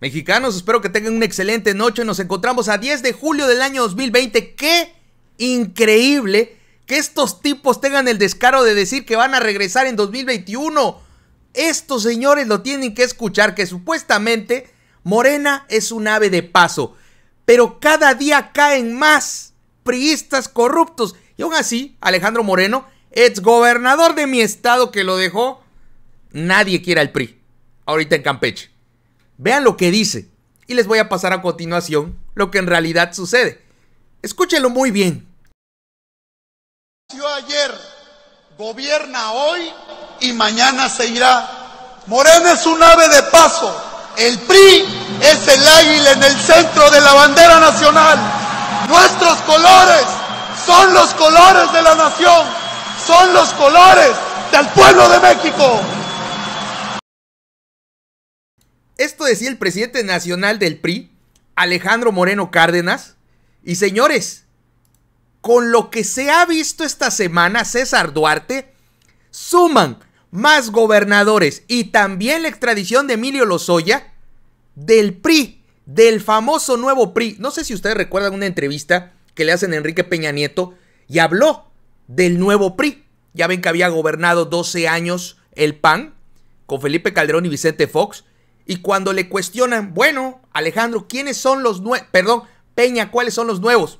Mexicanos, espero que tengan una excelente noche. Nos encontramos a 10 de julio del año 2020. ¡Qué increíble que estos tipos tengan el descaro de decir que van a regresar en 2021! Estos señores lo tienen que escuchar, que supuestamente Morena es un ave de paso. Pero cada día caen más priistas corruptos. Y aún así, Alejandro Moreno, ex gobernador de mi estado que lo dejó, nadie quiere al PRI. Ahorita en Campeche. Vean lo que dice y les voy a pasar a continuación lo que en realidad sucede. Escúchenlo muy bien. ayer, gobierna hoy y mañana se irá. Morena es un ave de paso. El PRI es el águila en el centro de la bandera nacional. Nuestros colores son los colores de la nación, son los colores del pueblo de México. Esto decía el presidente nacional del PRI, Alejandro Moreno Cárdenas. Y señores, con lo que se ha visto esta semana, César Duarte, suman más gobernadores y también la extradición de Emilio Lozoya del PRI, del famoso nuevo PRI. No sé si ustedes recuerdan una entrevista que le hacen Enrique Peña Nieto y habló del nuevo PRI. Ya ven que había gobernado 12 años el PAN con Felipe Calderón y Vicente Fox y cuando le cuestionan, bueno, Alejandro, ¿quiénes son los nuevos? Perdón, Peña, ¿cuáles son los nuevos?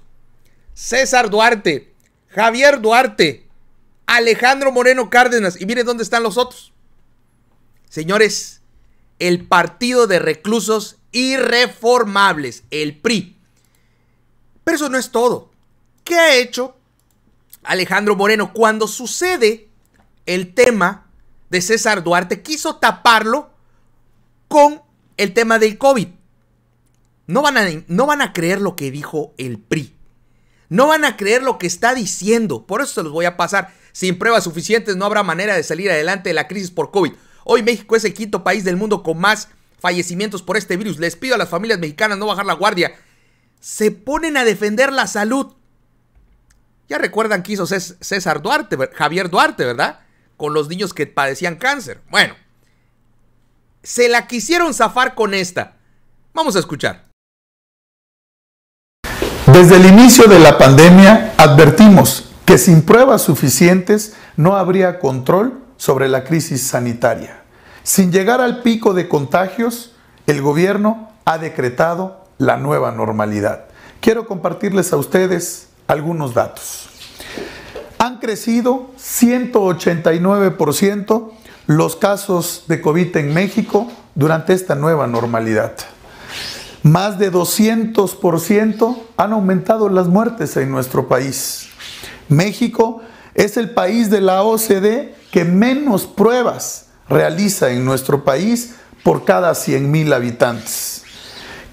César Duarte, Javier Duarte, Alejandro Moreno Cárdenas. Y miren dónde están los otros. Señores, el partido de reclusos irreformables, el PRI. Pero eso no es todo. ¿Qué ha hecho Alejandro Moreno cuando sucede el tema de César Duarte? Quiso taparlo con el tema del COVID. No van, a, no van a creer lo que dijo el PRI. No van a creer lo que está diciendo. Por eso se los voy a pasar. Sin pruebas suficientes no habrá manera de salir adelante de la crisis por COVID. Hoy México es el quinto país del mundo con más fallecimientos por este virus. Les pido a las familias mexicanas no bajar la guardia. Se ponen a defender la salud. Ya recuerdan que hizo César Duarte, Javier Duarte, ¿verdad? Con los niños que padecían cáncer. Bueno, se la quisieron zafar con esta. Vamos a escuchar. Desde el inicio de la pandemia advertimos que sin pruebas suficientes no habría control sobre la crisis sanitaria. Sin llegar al pico de contagios, el gobierno ha decretado la nueva normalidad. Quiero compartirles a ustedes algunos datos. Han crecido 189% los casos de COVID en México durante esta nueva normalidad. Más de 200% han aumentado las muertes en nuestro país. México es el país de la OCDE que menos pruebas realiza en nuestro país por cada 100.000 habitantes.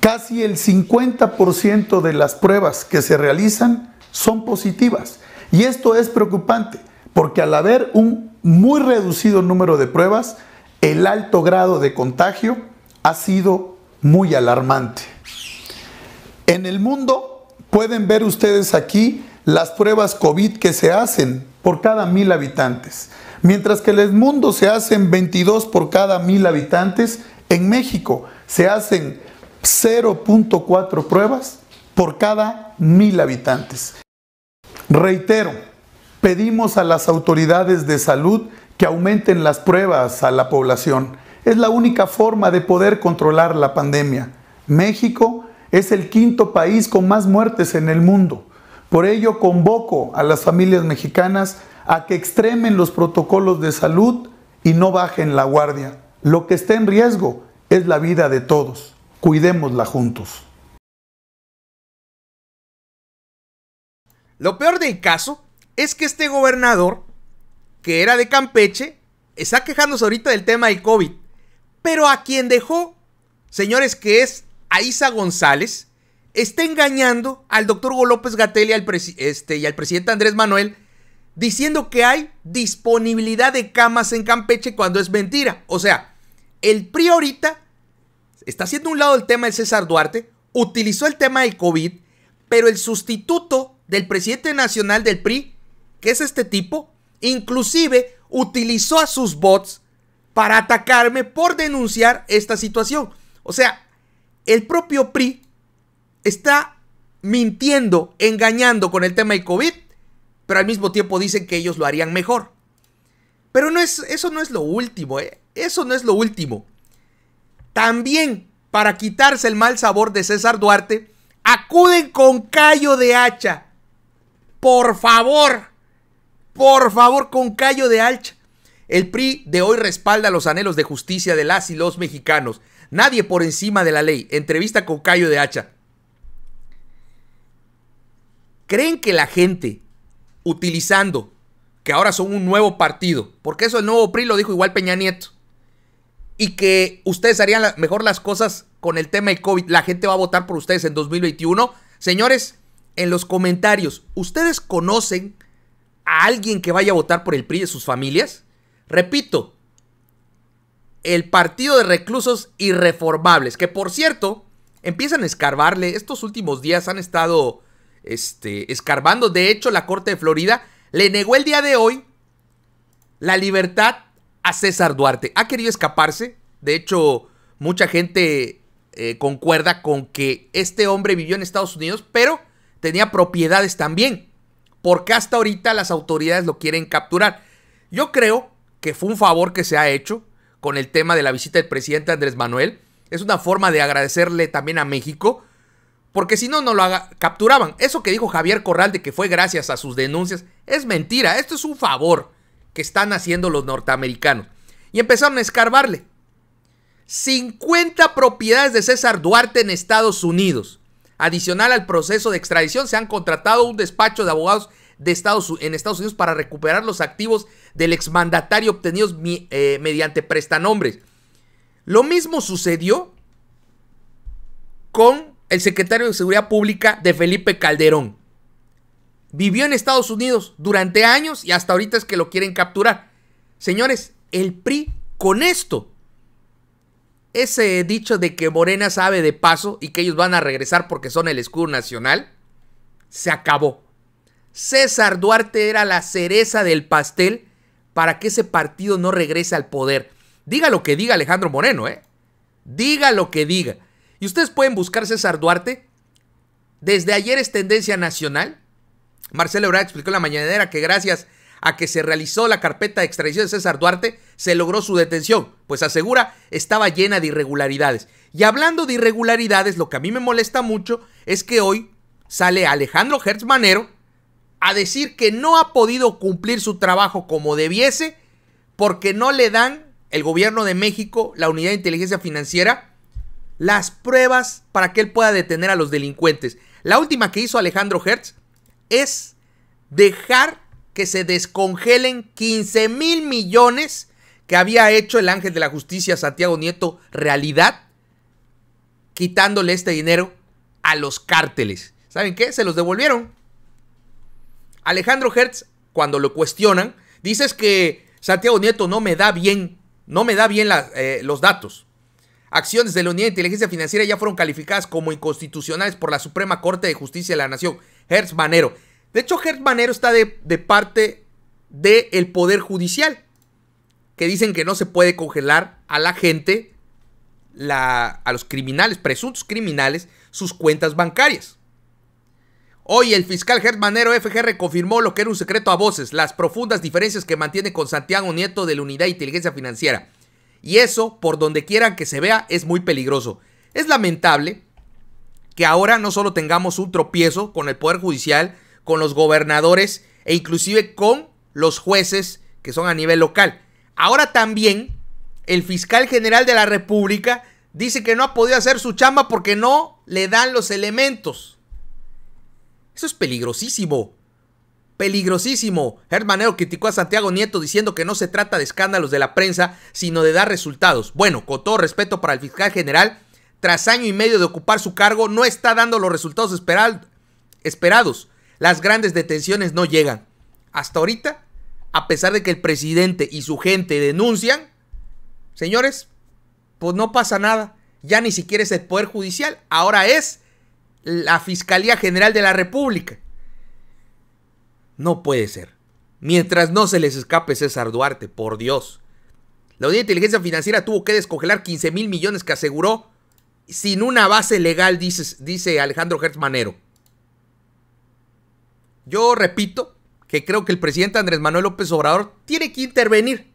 Casi el 50% de las pruebas que se realizan son positivas. Y esto es preocupante porque al haber un muy reducido número de pruebas, el alto grado de contagio ha sido muy alarmante. En el mundo pueden ver ustedes aquí las pruebas COVID que se hacen por cada mil habitantes. Mientras que en el mundo se hacen 22 por cada mil habitantes, en México se hacen 0.4 pruebas por cada mil habitantes. Reitero, Pedimos a las autoridades de salud que aumenten las pruebas a la población. Es la única forma de poder controlar la pandemia. México es el quinto país con más muertes en el mundo. Por ello convoco a las familias mexicanas a que extremen los protocolos de salud y no bajen la guardia. Lo que está en riesgo es la vida de todos. Cuidémosla juntos. Lo peor del caso es que este gobernador, que era de Campeche, está quejándose ahorita del tema del COVID. Pero a quien dejó, señores, que es Aiza González, está engañando al doctor Hugo López Gatelli este, y al presidente Andrés Manuel, diciendo que hay disponibilidad de camas en Campeche cuando es mentira. O sea, el PRI ahorita está haciendo un lado el tema del César Duarte, utilizó el tema del COVID, pero el sustituto del presidente nacional del PRI que es este tipo, inclusive utilizó a sus bots para atacarme por denunciar esta situación. O sea, el propio PRI está mintiendo, engañando con el tema de COVID, pero al mismo tiempo dicen que ellos lo harían mejor. Pero no es, eso no es lo último, ¿eh? eso no es lo último. También, para quitarse el mal sabor de César Duarte, acuden con callo de hacha. Por favor. Por favor, con Cayo de alcha. El PRI de hoy respalda los anhelos de justicia de las y los mexicanos. Nadie por encima de la ley. Entrevista con Cayo de Hacha. ¿Creen que la gente, utilizando que ahora son un nuevo partido, porque eso el nuevo PRI lo dijo igual Peña Nieto, y que ustedes harían mejor las cosas con el tema del COVID, la gente va a votar por ustedes en 2021? Señores, en los comentarios, ¿ustedes conocen a alguien que vaya a votar por el PRI de sus familias? Repito, el partido de reclusos irreformables, que por cierto, empiezan a escarbarle, estos últimos días han estado este, escarbando, de hecho la Corte de Florida le negó el día de hoy la libertad a César Duarte, ha querido escaparse, de hecho mucha gente eh, concuerda con que este hombre vivió en Estados Unidos, pero tenía propiedades también porque hasta ahorita las autoridades lo quieren capturar. Yo creo que fue un favor que se ha hecho con el tema de la visita del presidente Andrés Manuel. Es una forma de agradecerle también a México, porque si no, no lo capturaban. Eso que dijo Javier Corral de que fue gracias a sus denuncias es mentira. Esto es un favor que están haciendo los norteamericanos. Y empezaron a escarbarle. 50 propiedades de César Duarte en Estados Unidos. Adicional al proceso de extradición, se han contratado un despacho de abogados de Estados, en Estados Unidos para recuperar los activos del exmandatario obtenidos eh, mediante prestanombres. Lo mismo sucedió con el secretario de Seguridad Pública de Felipe Calderón. Vivió en Estados Unidos durante años y hasta ahorita es que lo quieren capturar. Señores, el PRI con esto ese dicho de que Morena sabe de paso y que ellos van a regresar porque son el escudo nacional, se acabó. César Duarte era la cereza del pastel para que ese partido no regrese al poder. Diga lo que diga Alejandro Moreno, ¿eh? Diga lo que diga. Y ustedes pueden buscar César Duarte. Desde ayer es tendencia nacional. Marcelo Ebrard explicó en la mañanera que gracias a que se realizó la carpeta de extradición de César Duarte, se logró su detención, pues asegura estaba llena de irregularidades. Y hablando de irregularidades, lo que a mí me molesta mucho es que hoy sale Alejandro Hertz Manero a decir que no ha podido cumplir su trabajo como debiese porque no le dan el gobierno de México, la unidad de inteligencia financiera, las pruebas para que él pueda detener a los delincuentes. La última que hizo Alejandro Hertz es dejar que se descongelen 15 mil millones que había hecho el ángel de la justicia Santiago Nieto realidad, quitándole este dinero a los cárteles. ¿Saben qué? Se los devolvieron. Alejandro Hertz, cuando lo cuestionan, dices que Santiago Nieto no me da bien, no me da bien eh, los datos. Acciones de la Unidad de Inteligencia Financiera ya fueron calificadas como inconstitucionales por la Suprema Corte de Justicia de la Nación. Hertz Manero. De hecho, Gert Manero está de, parte del Poder Judicial, que dicen que no se puede congelar a la gente, a los criminales, presuntos criminales, sus cuentas bancarias. Hoy el fiscal Gert Manero FGR confirmó lo que era un secreto a voces, las profundas diferencias que mantiene con Santiago Nieto de la Unidad de Inteligencia Financiera. Y eso, por donde quieran que se vea, es muy peligroso. Es lamentable que ahora no solo tengamos un tropiezo con el Poder Judicial, con los gobernadores e inclusive con los jueces que son a nivel local. Ahora también el fiscal general de la República dice que no ha podido hacer su chamba porque no le dan los elementos. Eso es peligrosísimo. Peligrosísimo. Manero criticó a Santiago Nieto diciendo que no se trata de escándalos de la prensa, sino de dar resultados. Bueno, con todo respeto para el fiscal general, tras año y medio de ocupar su cargo, no está dando los resultados esperados. Las grandes detenciones no llegan. Hasta ahorita, a pesar de que el presidente y su gente denuncian, señores, pues no pasa nada. Ya ni siquiera es el Poder Judicial, ahora es la Fiscalía General de la República. No puede ser. Mientras no se les escape César Duarte, por Dios. La Unidad de Inteligencia Financiera tuvo que descongelar 15 mil millones que aseguró sin una base legal, dice, dice Alejandro Hertz Manero. Yo repito que creo que el presidente Andrés Manuel López Obrador tiene que intervenir.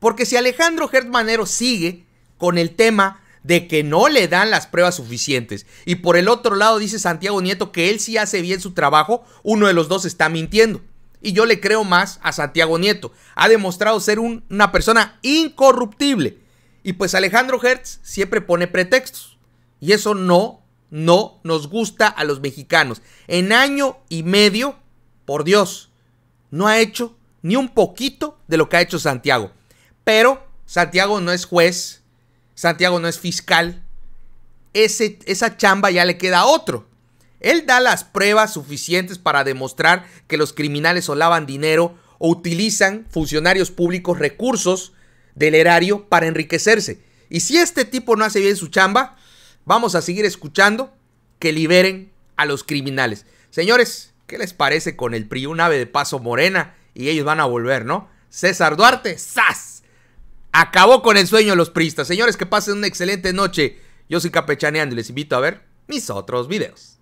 Porque si Alejandro Manero sigue con el tema de que no le dan las pruebas suficientes y por el otro lado dice Santiago Nieto que él sí hace bien su trabajo, uno de los dos está mintiendo. Y yo le creo más a Santiago Nieto. Ha demostrado ser una persona incorruptible. Y pues Alejandro Hertz siempre pone pretextos. Y eso no, no nos gusta a los mexicanos. En año y medio por Dios, no ha hecho ni un poquito de lo que ha hecho Santiago. Pero Santiago no es juez, Santiago no es fiscal. esa chamba ya le queda a otro. Él da las pruebas suficientes para demostrar que los criminales o dinero o utilizan funcionarios públicos recursos del erario para enriquecerse. Y si este tipo no hace bien su chamba, vamos a seguir escuchando que liberen a los criminales. Señores, ¿Qué les parece con el PRI? Un ave de paso morena y ellos van a volver, ¿no? César Duarte, ¡zas! Acabó con el sueño de los priistas. Señores, que pasen una excelente noche. Yo soy Capechaneando y les invito a ver mis otros videos.